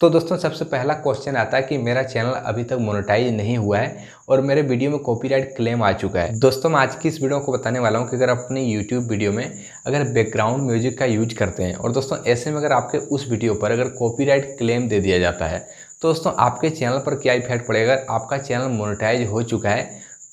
तो दोस्तों सबसे पहला क्वेश्चन आता है कि मेरा चैनल अभी तक मोनेटाइज नहीं हुआ है और मेरे वीडियो में कॉपीराइट क्लेम आ चुका है दोस्तों मैं आज की इस वीडियो को बताने वाला हूँ कि अगर अपने यूट्यूब वीडियो में अगर बैकग्राउंड म्यूजिक का यूज करते हैं और दोस्तों ऐसे में अगर आपके उस वीडियो पर अगर कॉपीराइट क्लेम दे दिया जाता है तो दोस्तों आपके चैनल पर क्या इफेक्ट पड़ेगा अगर आपका चैनल मोनिटाइज हो चुका है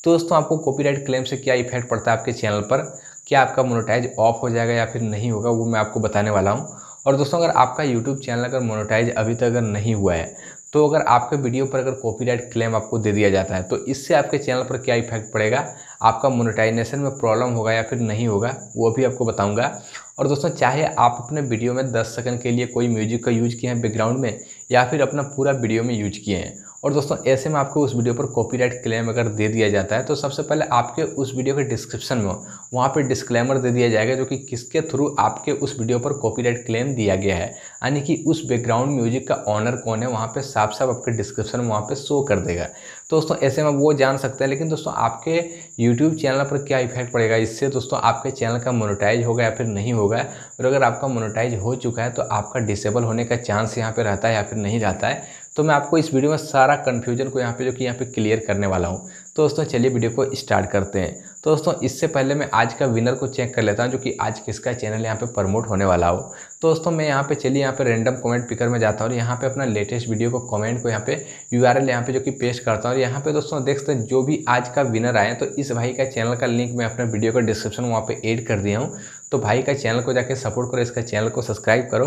तो दोस्तों आपको कॉपीराइट क्लेम से क्या इफेक्ट पड़ता है आपके चैनल पर क्या आपका मोनिटाइज ऑफ हो जाएगा या फिर नहीं होगा वो मैं आपको बताने वाला हूँ और दोस्तों अगर आपका यूट्यूब चैनल अगर मोनोटाइज अभी तक अगर नहीं हुआ है तो अगर आपके वीडियो पर अगर कॉपीराइट क्लेम आपको दे दिया जाता है तो इससे आपके चैनल पर क्या इफेक्ट पड़ेगा आपका मोनेटाइजेशन में प्रॉब्लम होगा या फिर नहीं होगा वो भी आपको बताऊंगा और दोस्तों चाहे आप अपने वीडियो में 10 सेकंड के लिए कोई म्यूजिक का यूज़ किए हैं बैकग्राउंड में या फिर अपना पूरा वीडियो में यूज किए हैं और दोस्तों ऐसे में आपको उस वीडियो पर कॉपीराइट क्लेम अगर दे दिया जाता है तो सबसे पहले आपके उस वीडियो के डिस्क्रिप्शन में वहाँ पर डिस्क्लेमर दे दिया जाएगा जो कि किसके थ्रू आपके उस वीडियो पर कॉपीराइट क्लेम दिया गया है यानी कि उस बैकग्राउंड म्यूजिक का ऑनर कौन है वहाँ पर साफ साफ आपके डिस्क्रिप्शन में वहाँ पर शो कर देगा तो दोस्तों ऐसे में वो जान सकते हैं लेकिन दोस्तों आपके यूट्यूब चैनल पर क्या इफेक्ट पड़ेगा इससे दोस्तों आपके चैनल का मोनोटाइज होगा या फिर नहीं होगा और अगर आपका मोनोटाइज हो चुका है तो आपका डिसेबल होने का चांस यहाँ पर रहता है या फिर नहीं रहता है तो मैं आपको इस वीडियो में सारा कन्फ्यूजन को यहाँ पे जो कि यहाँ पे क्लियर करने वाला हूँ तो दोस्तों चलिए वीडियो को स्टार्ट करते हैं तो दोस्तों इससे पहले मैं आज का विनर को चेक कर लेता हूँ जो कि आज किसका चैनल यहाँ पे प्रमोट होने वाला हो तो दोस्तों मैं यहाँ पे चलिए यहाँ पे रैंडम कमेंट पिकर में जाता हूँ और यहाँ पे अपना लेटेस्ट वीडियो को कमेंट को यहाँ पे यू आर एल यहाँ पे जो कि पेस्ट करता हूँ और यहाँ पे दोस्तों देख सकते हैं जो भी आज का विनर आए तो इस भाई का चैनल का लिंक मैं अपने वीडियो का डिस्क्रिप्शन वहाँ पर एड कर दिया हूँ तो भाई का चैनल को जाके सपोर्ट करो इसका चैनल को सब्सक्राइब करो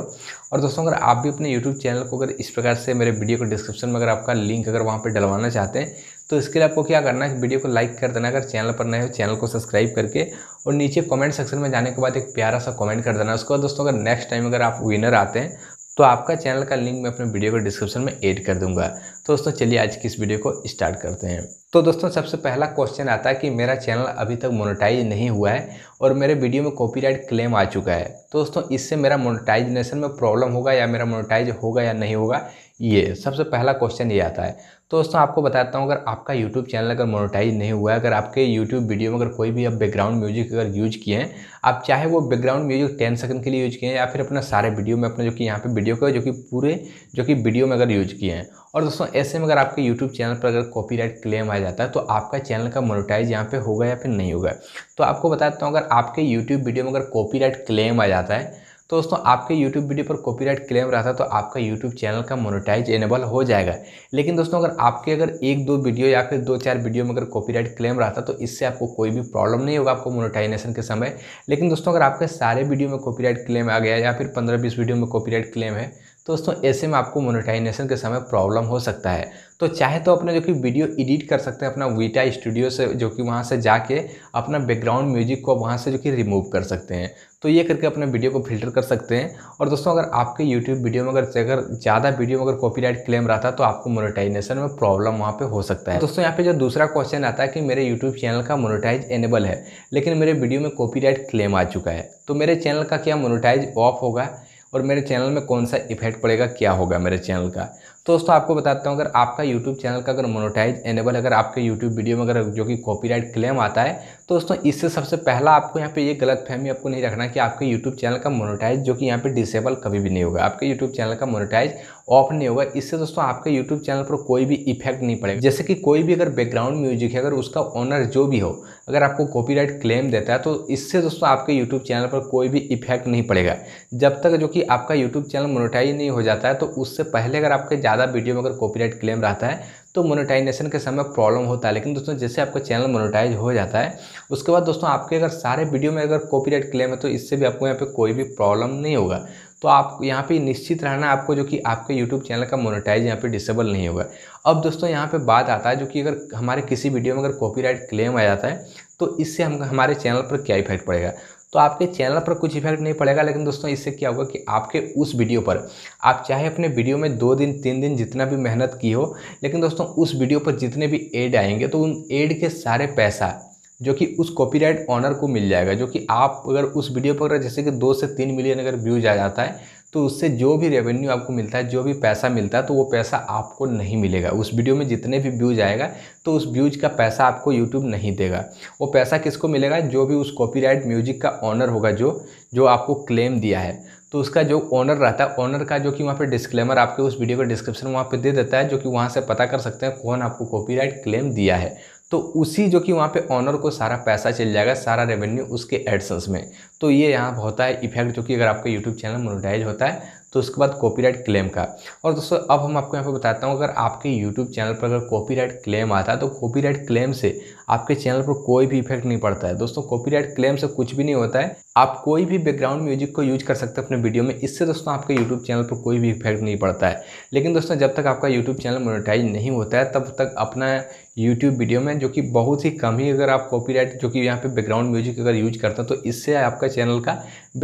और दोस्तों अगर आप भी अपने यूट्यूब चैनल को अगर इस प्रकार से मेरे वीडियो को डिस्क्रिप्शन में अगर आपका लिंक अगर वहाँ पर डलवाना चाहते हैं तो इसके लिए आपको क्या करना है वीडियो को लाइक कर देना अगर चैनल पर नए हो चैनल को सब्सक्राइब करके और नीचे कमेंट सेक्शन में जाने के बाद एक प्यारा सा कमेंट कर देना उसके बाद दोस्तों अगर नेक्स्ट टाइम अगर आप विनर आते हैं तो आपका चैनल का लिंक मैं अपने वीडियो के डिस्क्रिप्शन में ऐड कर दूंगा तो दोस्तों चलिए आज की इस वीडियो को स्टार्ट करते हैं तो दोस्तों सबसे पहला क्वेश्चन आता है कि मेरा चैनल अभी तक मोनेटाइज नहीं हुआ है और मेरे वीडियो में कॉपीराइट क्लेम आ चुका है तो दोस्तों इससे मेरा मोनेटाइजेशन में प्रॉब्लम होगा या मेरा मोनेटाइज होगा या नहीं होगा ये सबसे पहला क्वेश्चन ये आता है तो दोस्तों आपको बताता हूँ अगर आपका यूट्यूब चैनल अगर मोनोटाइज नहीं हुआ है अगर आपके यूट्यूब वीडियो में अगर कोई भी आप बैकग्राउंड म्यूजिक अगर यूज किए हैं आप चाहे वो बैकग्राउंड म्यूजिक टेन सेकंड के लिए यूज किए हैं या फिर अपना सारे वीडियो में अपने जो कि यहाँ पर वीडियो का जो कि पूरे जो कि वीडियो में अगर यूज किए हैं और दोस्तों ऐसे में अगर आपके YouTube चैनल पर अगर कॉपीराइट क्लेम आ जाता है तो आपका चैनल का मोनेटाइज यहाँ पे होगा या फिर नहीं होगा तो आपको बताता हूँ अगर आपके YouTube वीडियो में अगर कॉपीराइट क्लेम आ जाता है तो दोस्तों आपके YouTube वीडियो पर कॉपीराइट क्लेम रहता है तो आपका YouTube चैनल का मोनेटाइज एनेबल हो जाएगा लेकिन दोस्तों अगर आपके अगर एक दो वीडियो या फिर दो चार वीडियो में अगर कॉपीराइट क्लेम रहता तो इससे आपको कोई भी प्रॉब्लम नहीं होगा आपको मोनेटाइजेशन के समय लेकिन दोस्तों अगर आपके सारे वीडियो में कॉपीराइट क्लेम आ गया या फिर पंद्रह बीस वीडियो में कॉपीराइट क्लेम है तो दोस्तों ऐसे में आपको मोनेटाइजेशन के समय प्रॉब्लम हो सकता है तो चाहे तो अपना जो कि वीडियो एडिट कर सकते हैं अपना वीटा स्टूडियो से जो कि वहाँ से जाके अपना बैकग्राउंड म्यूजिक को वहाँ से जो कि रिमूव कर सकते हैं तो ये करके अपने वीडियो को फिल्टर कर सकते हैं और दोस्तों अगर आपके यूट्यूब वीडियो में अगर अगर ज़्यादा वीडियो में अगर कॉपी क्लेम रहा था तो आपको मोनिटाइजेशन में प्रॉब्लम वहाँ पर हो सकता है दोस्तों यहाँ पर जो दूसरा क्वेश्चन आता है कि मेरे यूट्यूब चैनल का मोनोटाइज एनेबल है लेकिन मेरे वीडियो में कॉपीराइट क्लेम आ चुका है तो मेरे चैनल का क्या मोनोटाइज ऑफ होगा और मेरे चैनल में कौन सा इफेक्ट पड़ेगा क्या होगा मेरे चैनल का तो दोस्तों आपको बताता हूँ अगर आपका यूट्यूब चैनल का अगर मोनोटाइज एनेबल अगर आपके यूट्यूब वीडियो में अगर जो कि कॉपीराइट क्लेम आता है तो दोस्तों इससे सबसे पहला आपको यहाँ पे ये गलत फहमी आपको नहीं रखना कि आपके यूट्यूब चैनल का मोनोटाइज जो कि यहाँ पे डिसेबल कभी भी नहीं होगा आपके यूट्यूब चैनल का मोनोटाइज ऑफ नहीं होगा इससे दोस्तों आपके यूट्यूब चैनल पर कोई भी इफेक्ट नहीं पड़ेगा जैसे कि कोई भी अगर बैकग्राउंड म्यूजिक है अगर उसका ऑनर जो भी हो अगर आपको कॉपीराइट क्लेम देता है तो इससे दोस्तों आपके यूट्यूब चैनल पर कोई भी इफेक्ट नहीं पड़ेगा जब तक जो कि आपका यूट्यूब चैनल मोनोटाइज नहीं हो जाता है तो उससे पहले अगर आपके ज़्यादा वीडियो में अगर कॉपीराइट क्लेम रहता है तो मोनेटाइजेशन के समय प्रॉब्लम होता है लेकिन दोस्तों जैसे आपका चैनल मोनेटाइज हो जाता है उसके बाद दोस्तों आपके अगर सारे वीडियो में अगर कॉपीराइट क्लेम है तो इससे भी आपको यहाँ पे कोई भी प्रॉब्लम नहीं होगा तो आप यहाँ पे निश्चित रहना आपको जो कि आपके YouTube चैनल का मोनेटाइज यहाँ पे डिसेबल नहीं होगा अब दोस्तों यहाँ पे बात आता है जो कि अगर हमारे किसी वीडियो में अगर कॉपीराइट क्लेम आ जाता है तो इससे हम हमारे चैनल पर क्या इफेक्ट पड़ेगा तो आपके चैनल पर कुछ इफेक्ट नहीं पड़ेगा लेकिन दोस्तों इससे क्या होगा कि आपके उस वीडियो पर आप चाहे अपने वीडियो में दो दिन तीन दिन जितना भी मेहनत की हो लेकिन दोस्तों उस वीडियो पर जितने भी एड आएंगे तो उन एड के सारे पैसा जो कि उस कॉपीराइट ऑनर को मिल जाएगा जो कि आप अगर उस वीडियो पर जैसे कि दो से तीन मिलियन अगर व्यूज आ जाता है तो उससे जो भी रेवेन्यू आपको मिलता है जो भी पैसा मिलता है तो वो पैसा आपको नहीं मिलेगा उस वीडियो में जितने भी व्यूज आएगा तो उस व्यूज का पैसा आपको यूट्यूब नहीं देगा वो पैसा किसको मिलेगा जो भी उस कॉपीराइट म्यूजिक का ऑनर होगा जो जो आपको क्लेम दिया है तो उसका जो ओनर रहता है ओनर का जो कि वहाँ पे डिस्क्लेमर आपके उस वीडियो का डिस्क्रिप्शन वहाँ पे दे देता है जो कि वहाँ से पता कर सकते हैं कौन आपको कॉपीराइट क्लेम दिया है तो उसी जो कि वहाँ पे ऑनर को सारा पैसा चल जाएगा सारा रेवेन्यू उसके एडसेंस में तो ये यहाँ होता है इफेक्ट जो कि अगर आपका यूट्यूब चैनल मोनिटाइज होता है तो उसके बाद कॉपीराइट क्लेम का और दोस्तों अब हम आपको यहाँ पे बताता हूँ अगर आपके यूट्यूब चैनल पर अगर कॉपीराइट क्लेम आता है तो कॉपीराइट क्लेम से आपके चैनल पर कोई भी इफेक्ट नहीं पड़ता है दोस्तों कॉपीराइट क्लेम से कुछ भी नहीं होता है आप कोई भी बैकग्राउंड म्यूजिक को यूज कर सकते हैं अपने वीडियो में इससे दोस्तों आपके यूट्यूब चैनल पर कोई भी इफेक्ट नहीं पड़ता है लेकिन दोस्तों जब तक आपका यूट्यूब चैनल मोनिटाइज नहीं होता है तब तक अपना यूट्यूब वीडियो में जो कि बहुत ही कम ही अगर आप कॉपीराइट जो कि यहाँ पे बैकग्राउंड म्यूजिक अगर यूज करते हैं तो इससे आपका चैनल का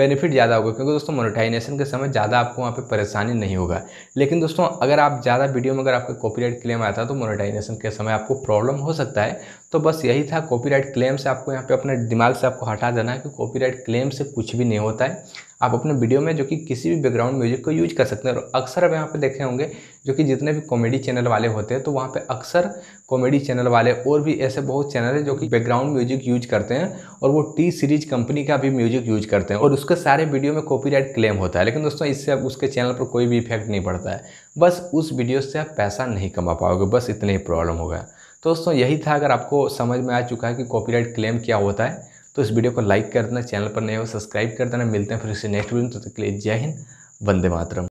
बेनिफिट ज़्यादा होगा क्योंकि दोस्तों मोनेटाइजेशन के समय ज़्यादा आपको वहाँ पे परेशानी नहीं होगा लेकिन दोस्तों अगर आप ज़्यादा वीडियो में अगर आपका कॉपीराइट क्लेम आता है तो मोनेटाइजेशन के समय आपको प्रॉब्लम हो सकता है तो बस यही था कॉपीराइट क्लेम से आपको यहाँ पे अपने दिमाग से आपको हटा देना है कि कॉपीराइट क्लेम से कुछ भी नहीं होता है आप अपने वीडियो में जो कि किसी भी बैकग्राउंड म्यूजिक को यूज कर सकते हैं और अक्सर अब यहाँ पे देखे होंगे जो कि जितने भी कॉमेडी चैनल वाले होते हैं तो वहाँ पर अक्सर कॉमेडी चैनल वाले और भी ऐसे बहुत चैनल हैं जो कि बैकग्राउंड म्यूजिक यूज करते हैं और वो टी सीरीज कंपनी का भी म्यूजिक यूज करते हैं और उसके सारे वीडियो में कॉपीराइट क्लेम होता है लेकिन दोस्तों इससे अब उसके चैनल पर कोई भी इफेक्ट नहीं पड़ता है बस उस वीडियो से आप पैसा नहीं कमा पाओगे बस इतने ही प्रॉब्लम होगा तो दोस्तों यही था अगर आपको समझ में आ चुका है कि कॉपीराइट क्लेम क्या होता है तो इस वीडियो को लाइक कर देना चैनल पर नए हो सब्सक्राइब कर देना मिलते हैं फिर इसे नेक्स्ट वीडियो में तो तक के लिए जय हिंद वंदे मातरम